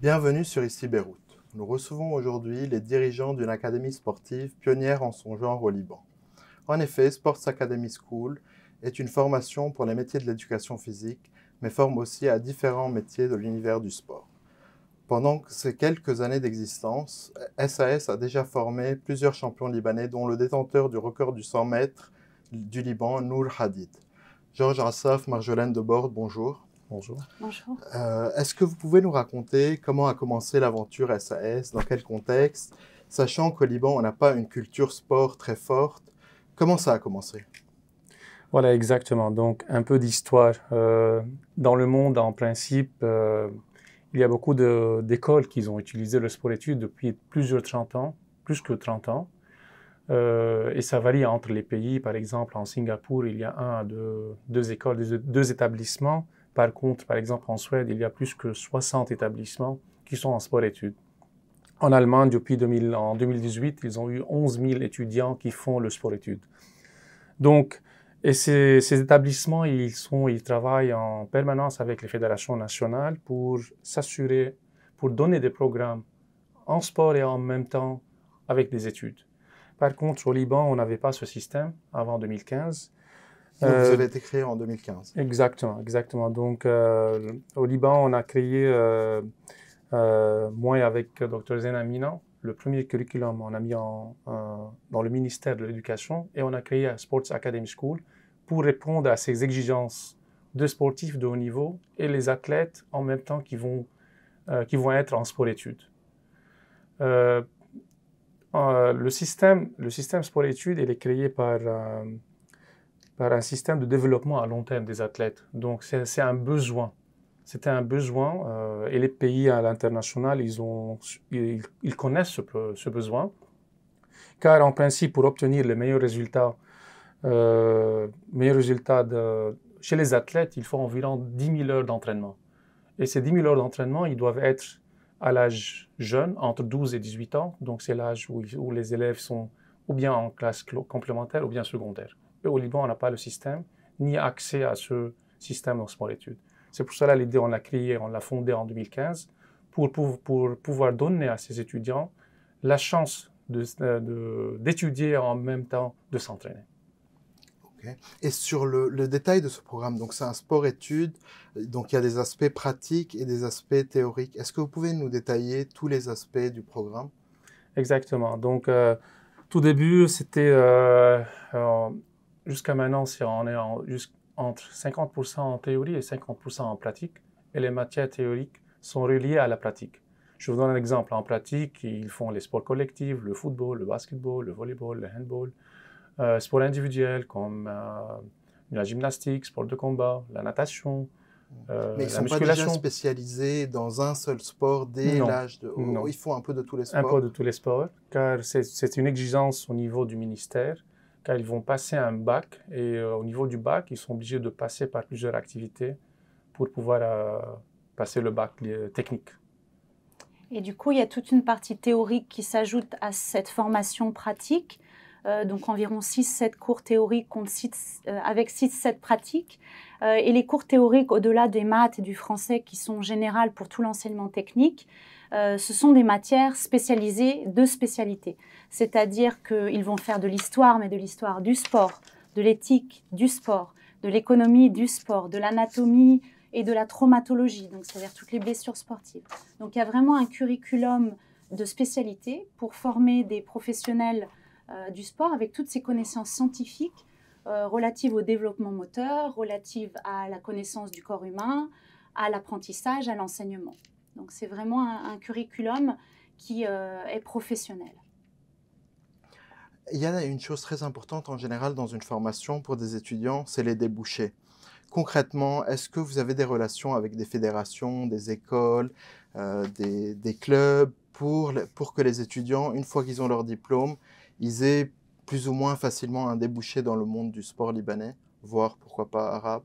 Bienvenue sur Ici Beyrouth. Nous recevons aujourd'hui les dirigeants d'une académie sportive pionnière en son genre au Liban. En effet, Sports Academy School est une formation pour les métiers de l'éducation physique, mais forme aussi à différents métiers de l'univers du sport. Pendant ces quelques années d'existence, SAS a déjà formé plusieurs champions libanais, dont le détenteur du record du 100 mètres du Liban, Nour Hadid. Georges Assaf, Marjolaine Debord, bonjour. Bonjour. Bonjour. Euh, est-ce que vous pouvez nous raconter comment a commencé l'aventure SAS, dans quel contexte, sachant qu'au Liban, on n'a pas une culture sport très forte Comment ça a commencé Voilà, exactement. Donc, un peu d'histoire. Euh, dans le monde, en principe, euh, il y a beaucoup d'écoles qui ont utilisé le sport études depuis plusieurs 30 ans, plus que 30 ans. et ça varie entre les pays. Par exemple, en Singapour, il y a un à deux, écoles, deux établissements par contre, par exemple, en Suède, il y a plus que 60 établissements qui sont en sport-études. En Allemagne, depuis en 2018, ils ont eu 11 000 étudiants qui font le sport-études. Donc, et ces, établissements, ils travaillent en permanence avec les fédérations nationales pour s'assurer, pour donner des programmes en sport et en même temps avec des études. Par contre, au Liban, on n'avait pas ce système avant 2015 vous euh, avez été créé en 2015. Exactement, exactement. Donc, euh, au Liban, on a créé, euh, moi avec Dr Zena Minan, le premier curriculum, on a mis dans le ministère de l'Éducation et on a créé Sports Academy School pour répondre à ces exigences de sportifs de haut niveau et les athlètes en même temps qui vont, qui vont être en sport-études. le, système, le système sport-études, il est créé par par un système de développement à long terme des athlètes. Donc c'est un besoin. C'était un besoin euh, et les pays à l'international, ils, connaissent ce, besoin. Car en principe, pour obtenir les meilleurs résultats, euh, résultats chez les athlètes, il faut environ 10 000 heures d'entraînement. Et ces 10 000 heures d'entraînement, ils doivent être à l'âge jeune, entre 12 et 18 ans. Donc c'est l'âge où les élèves sont ou bien en classe complémentaire ou bien secondaire au Liban, on n'a pas le système, ni accès à ce système de sport études. C'est pour cela l'idée, on l'a créé, on l'a fondé en 2015, pour, pour, pouvoir donner à ces étudiants la chance euh, d'étudier de, en même temps de s'entraîner. Et sur le, détail de ce programme, donc c'est un sport-études, donc il y a des aspects pratiques et des aspects théoriques. Est-ce que vous pouvez nous détailler tous les aspects du programme Exactement. Donc, euh, tout début, c'était, euh, jusqu'à maintenant, on est entre 50% en théorie et 50% en pratique, et les matières théoriques sont reliées à la pratique. Je vous donne un exemple. En pratique, ils font les sports collectifs, le football, le basketball, le volleyball, le handball, euh, sports individuels comme euh, la gymnastique, sport de combat, la natation, euh, Mais ils ne sont pas spécialisés dans un seul sport dès l'âge de... non. Ils font un peu de tous les sports. Un peu de tous les sports, car c'est une exigence au niveau du ministère ils vont passer un bac et euh, au niveau du bac, ils sont obligés de passer par plusieurs activités pour pouvoir euh, passer le bac euh, technique. Et du coup, il y a toute une partie théorique qui s'ajoute à cette formation pratique. donc environ 6-7 cours théoriques avec 6-7 pratiques. et les cours théoriques, au-delà des maths et du français qui sont générales pour tout l'enseignement technique, euh, ce sont des matières spécialisées de spécialité. C'est-à-dire qu'ils vont faire de l'histoire, mais de l'histoire du sport, de l'éthique du sport, de l'économie du sport, de l'anatomie et de la traumatologie, donc c'est-à-dire toutes les blessures sportives. Donc il y a vraiment un curriculum de spécialité pour former des professionnels euh, du sport avec toutes ces connaissances scientifiques euh, relatives au développement moteur, relatives à la connaissance du corps humain, à l'apprentissage, à l'enseignement. Donc c'est vraiment un, curriculum qui euh, est professionnel. Il y a une chose très importante en général dans une formation pour des étudiants, c'est les débouchés. Concrètement, est-ce que vous avez des relations avec des fédérations, des écoles, euh, des, clubs pour, pour que les étudiants, une fois qu'ils ont leur diplôme, ils aient plus ou moins facilement un débouché dans le monde du sport libanais, voire pourquoi pas arabe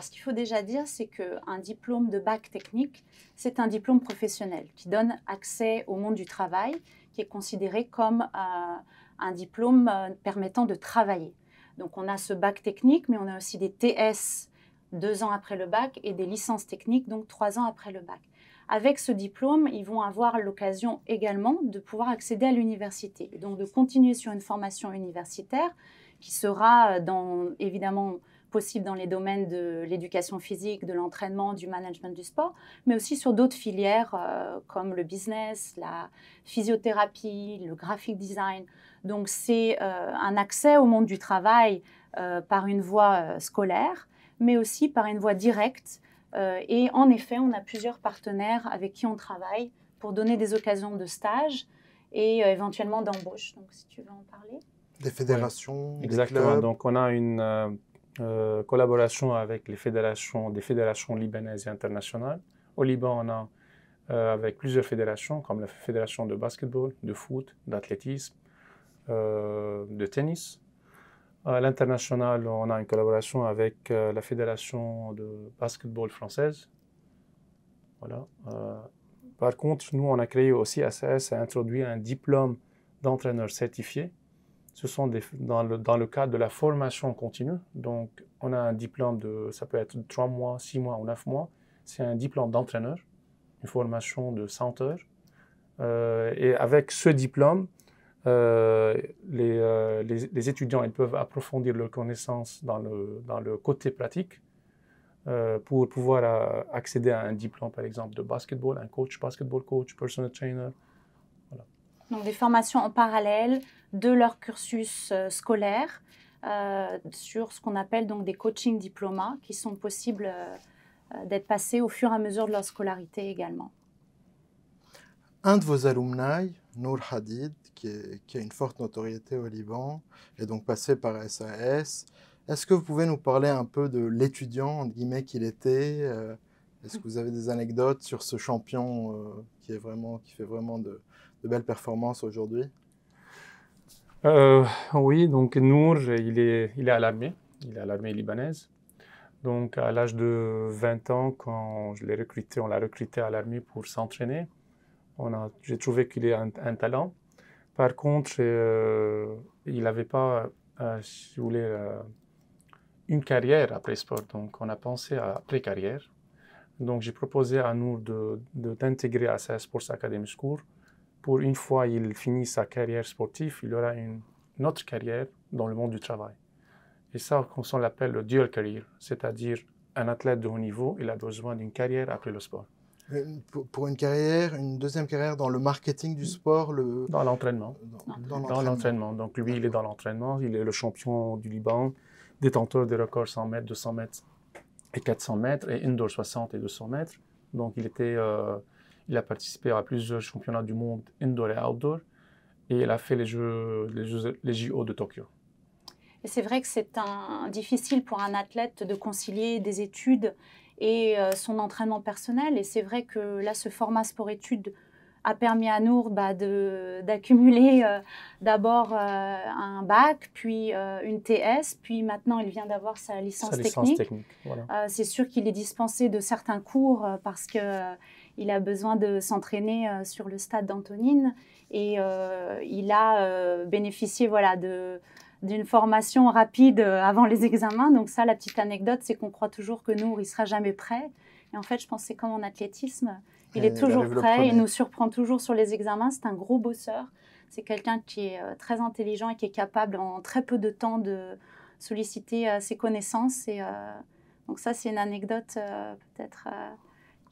ce qu'il faut déjà dire, c'est qu'un diplôme de bac technique, c'est un diplôme professionnel qui donne accès au monde du travail, qui est considéré comme euh, un diplôme euh, permettant de travailler. Donc on a ce bac technique, mais on a aussi des TS deux ans après le bac et des licences techniques, donc trois ans après le bac. Avec ce diplôme, ils vont avoir l'occasion également de pouvoir accéder à l'université, donc de continuer sur une formation universitaire qui sera euh, dans, évidemment possible dans les domaines de l'éducation physique, de l'entraînement, du management du sport, mais aussi sur d'autres filières euh, comme le business, la physiothérapie, le graphic design. Donc c'est euh, un accès au monde du travail euh, par une voie scolaire, mais aussi par une voie directe. et en effet, on a plusieurs partenaires avec qui on travaille pour donner des occasions de stage et éventuellement d'embauche. Donc si tu veux en parler. Des fédérations, Exactement. Donc on a une euh, collaboration avec les fédérations, des fédérations libanaises et internationales. Au Liban, on a euh, avec plusieurs fédérations, comme la fédération de basketball, de foot, d'athlétisme, euh, de tennis. À l'international, on a une collaboration avec la fédération de basketball française. Voilà. par contre, nous, on a créé aussi, ACS a introduit un diplôme d'entraîneur certifié ce sont des, dans, le, dans, le, cadre de la formation continue. Donc, on a un diplôme de, ça peut être 3 mois, 6 mois ou 9 mois. C'est un diplôme d'entraîneur, une formation de 100 heures. Euh, et avec ce diplôme, euh, euh, les, les, étudiants ils peuvent approfondir leurs connaissances dans le, dans le côté pratique pour pouvoir accéder à un diplôme, par exemple, de basketball, un coach basketball coach, personal trainer, donc des formations en parallèle de leur cursus euh, scolaire euh, sur ce qu'on appelle donc des coaching diplômas qui sont possibles euh, d'être passés au fur et à mesure de leur scolarité également. Un de vos alumni, Nour Hadid, qui, a une forte notoriété au Liban, est donc passé par SAS. Est-ce que vous pouvez nous parler un peu de l'étudiant, qu'il était Est-ce que vous avez des anecdotes sur ce champion qui, est vraiment, qui fait vraiment de, de belles performances aujourd'hui euh, Oui, donc Nour, il est, il est à l'armée, il est à l'armée libanaise. Donc à l'âge de 20 ans, quand je l'ai recruté, on l'a recruté à l'armée pour s'entraîner. On J'ai trouvé qu'il est un, talent. Par contre, euh, il n'avait pas, euh, si vous voulez, une carrière après sport. Donc on a pensé à après-carrière. Donc j'ai proposé à Nour d'intégrer de, d'intégrer à sa Sports Academy School pour une fois il finit sa carrière sportive, il aura une, autre carrière dans le monde du travail. Et ça, on l'appelle le dual career, c'est-à-dire un athlète de haut niveau, il a besoin d'une carrière après le sport. Euh, pour une carrière, une deuxième carrière dans le marketing du sport le... Dans l'entraînement. Dans, l'entraînement. Donc lui, il est dans l'entraînement, il est le champion du Liban, détenteur des records 100 mètres, 200 mètres et 400 mètres, et indoor 60 et 200 mètres. Donc il était euh, il a participé à plusieurs championnats du monde indoor et outdoor et il a fait les Jeux, les, JO de Tokyo. Et c'est vrai que c'est un, difficile pour un athlète de concilier des études et euh, son entraînement personnel. Et c'est vrai que là, ce format sport-études a permis à Nour bah, de d'accumuler euh, d'abord euh, un bac, puis une TS, puis maintenant il vient d'avoir sa licence technique. c'est sûr qu'il est dispensé de certains cours parce que il a besoin de s'entraîner euh, sur le stade d'Antonine et euh, il a euh, bénéficié voilà, de, d'une formation rapide avant les examens. Donc ça, la petite anecdote, c'est qu'on croit toujours que Nour, il sera jamais prêt. Et en fait, je pense que c'est comme en athlétisme. Il est ben, toujours prêt, il nous surprend toujours sur les examens. C'est un gros bosseur. C'est quelqu'un qui est très intelligent et qui est capable en très peu de temps de solliciter ses connaissances. Et, donc ça, c'est une anecdote peut-être...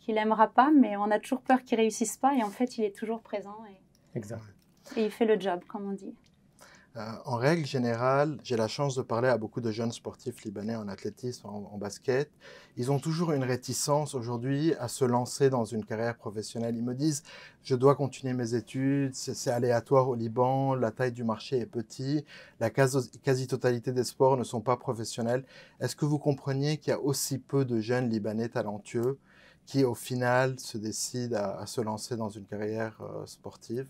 Il n'aimera pas, mais on a toujours peur qu'il ne réussisse pas, et en fait, il est toujours présent. Et, Et il fait le job, comme on dit. Euh, en règle générale, j'ai la chance de parler à beaucoup de jeunes sportifs libanais en athlétisme, en, en basket. Ils ont toujours une réticence aujourd'hui à se lancer dans une carrière professionnelle. Ils me disent, je dois continuer mes études, c'est aléatoire au Liban, la taille du marché est petite, la quasi-totalité des sports ne sont pas professionnels. Est-ce que vous compreniez qu'il y a aussi peu de jeunes libanais talentueux qui au final se décident à, se lancer dans une carrière euh, sportive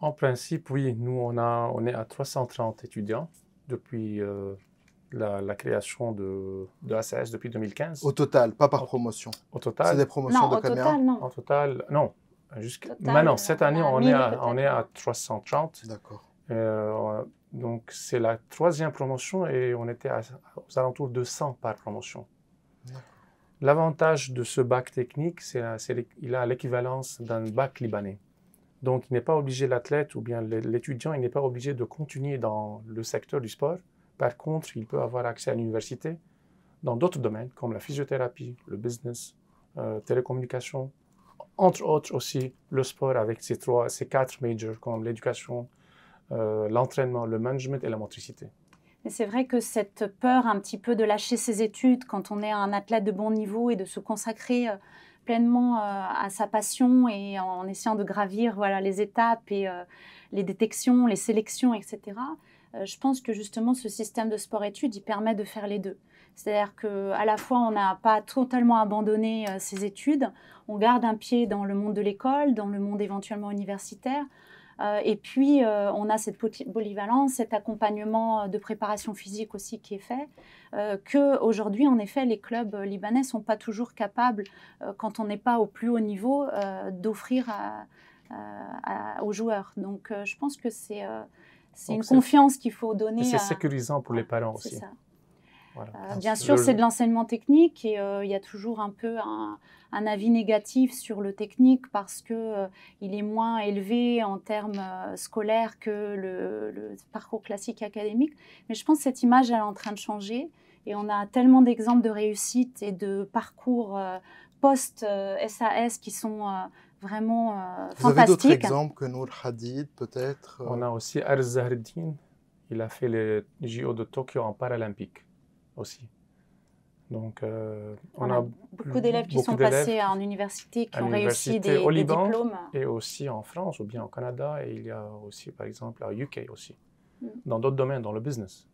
En principe, oui. Nous, on, a, on est à 330 étudiants depuis euh, la, création de, de ACS depuis 2015. Au total, pas par promotion Au, total C'est des promotions de au total, non. En total, non. Maintenant, cette euh, année, on, est à, on est à 330. D'accord. donc, c'est la troisième promotion et on était aux alentours de 100 par promotion. D'accord. L'avantage de ce bac technique, c'est qu'il a l'équivalence d'un bac libanais. Donc, il n'est pas obligé, l'athlète ou bien l'étudiant, il n'est pas obligé de continuer dans le secteur du sport. Par contre, il peut avoir accès à l'université dans d'autres domaines, comme la physiothérapie, le business, euh, télécommunication, entre autres aussi le sport avec ces, trois, ces quatre majors comme l'éducation, euh, l'entraînement, le management et la motricité. Mais c'est vrai que cette peur un petit peu de lâcher ses études quand on est un athlète de bon niveau et de se consacrer euh, pleinement euh, à sa passion et en essayant de gravir voilà les étapes et euh, les détections, les sélections, etc. je pense que justement ce système de sport-études, il permet de faire les deux. C'est-à-dire qu'à la fois, on n'a pas totalement abandonné ses études, on garde un pied dans le monde de l'école, dans le monde éventuellement universitaire, euh, et puis, euh, on a cette polyvalence, cet accompagnement euh, de préparation physique aussi qui est fait, que aujourd'hui, en effet, les clubs libanais sont pas toujours capables, quand on n'est pas au plus haut niveau, d'offrir aux joueurs. Donc, je pense que c'est une confiance qu'il faut donner. C'est sécurisant pour les parents aussi. bien sûr, c'est de l'enseignement technique et il y a toujours un peu un un avis négatif sur le technique parce que euh, il est moins élevé en termes euh, scolaires que le, parcours classique académique. Mais je pense que cette image elle est en train de changer et on a tellement d'exemples de réussite et de parcours euh, post SAS qui sont vraiment fantastiques. Vous avez d'autres exemples que Nour Hadid peut-être On a aussi Arzahreddin. Il a fait les JO de Tokyo en paralympique aussi. Donc, euh, on, a, beaucoup d'élèves qui sont passés en université, qui ont réussi des, au Liban, diplômes. Et aussi en France ou bien au Canada. Et il y a aussi, par exemple, au UK aussi, mm. dans d'autres domaines, dans le business.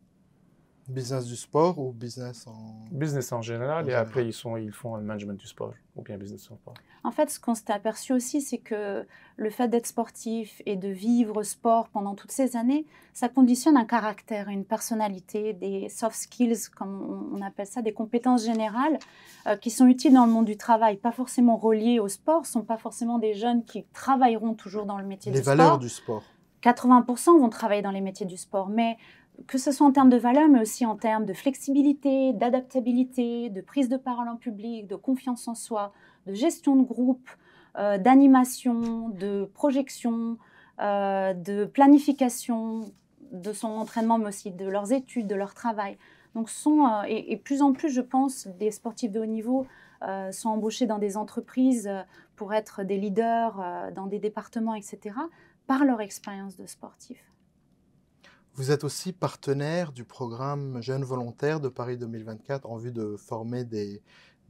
Business du sport ou business en... Business en général, et après ils, sont, ils font un management du sport ou bien business en sport. En fait, ce qu'on s'est aperçu aussi, c'est que le fait d'être sportif et de vivre sport pendant toutes ces années, ça conditionne un caractère, une personnalité, des soft skills, comme on appelle ça, des compétences générales euh, qui sont utiles dans le monde du travail, pas forcément reliées au sport, ce sont pas forcément des jeunes qui travailleront toujours dans le métier du sport. Les valeurs du sport. 80% vont travailler dans les métiers du sport, mais que ce soit en termes de valeur, mais aussi en termes de flexibilité, d'adaptabilité, de prise de parole en public, de confiance en soi, de gestion de groupe, euh, d'animation, de projection, euh, de planification de son entraînement, mais aussi de leurs études, de leur travail. Donc, euh, et, plus en plus, je pense, des sportifs de haut niveau sont embauchés dans des entreprises pour être des leaders dans des départements, etc., par leur expérience de sportif. Vous êtes aussi partenaire du programme Jeunes volontaires de Paris 2024 en vue de former des,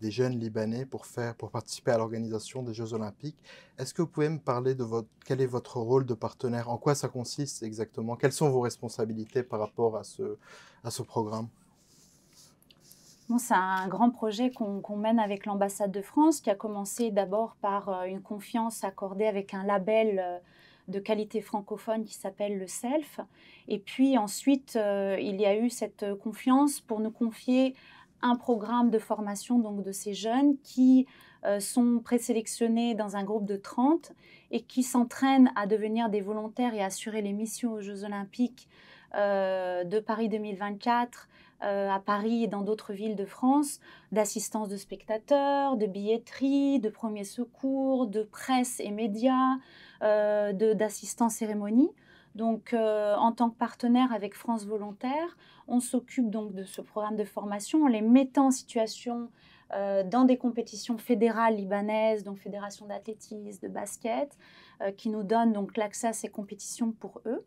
jeunes Libanais pour, faire, pour participer à l'organisation des Jeux Olympiques. Est-ce que vous pouvez me parler de votre, quel est votre rôle de partenaire En quoi ça consiste exactement Quelles sont vos responsabilités par rapport à ce, à ce programme Bon, c'est un grand projet qu'on mène avec l'ambassade de France qui a commencé d'abord par euh, une confiance accordée avec un label euh, de qualité francophone qui s'appelle le SELF. Et puis ensuite, euh, il y a eu cette confiance pour nous confier un programme de formation donc de ces jeunes qui euh, sont présélectionnés dans un groupe de 30 et qui s'entraînent à devenir des volontaires et assurer les missions aux Jeux olympiques euh, de Paris 2024 euh, à Paris et dans d'autres villes de France, d'assistance de spectateurs, de billetterie, de premiers secours, de presse et médias, euh, d'assistance cérémonie. Donc, euh, en tant que partenaire avec France Volontaire, on s'occupe donc de ce programme de formation en les mettant en situation dans des compétitions fédérales libanaises, donc fédération d'athlétisme, de basket, qui nous donnent donc l'accès à ces compétitions pour eux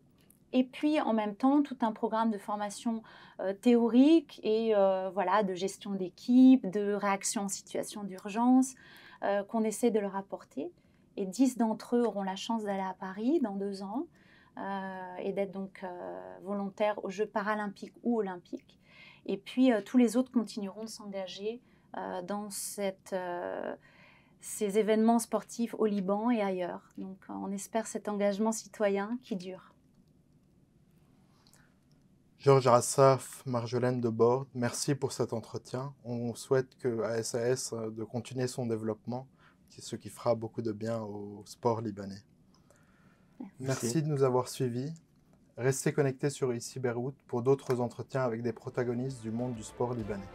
et puis en même temps tout un programme de formation euh, théorique et euh, voilà de gestion d'équipe, de réaction en situation d'urgence euh, qu'on essaie de leur apporter. Et 10 d'entre eux auront la chance d'aller à Paris dans deux ans et d'être donc volontaires aux Jeux paralympiques ou olympiques. Et puis tous les autres continueront de s'engager dans cette ces événements sportifs au Liban et ailleurs. Donc on espère cet engagement citoyen qui dure. Georges Rassaf, Marjolaine Debord, merci pour cet entretien. On souhaite que ASAS euh, de continuer son développement, ce qui fera beaucoup de bien au sport libanais. Merci, de nous avoir suivis. Restez connectés sur ici Beyrouth pour d'autres entretiens avec des protagonistes du monde du sport libanais.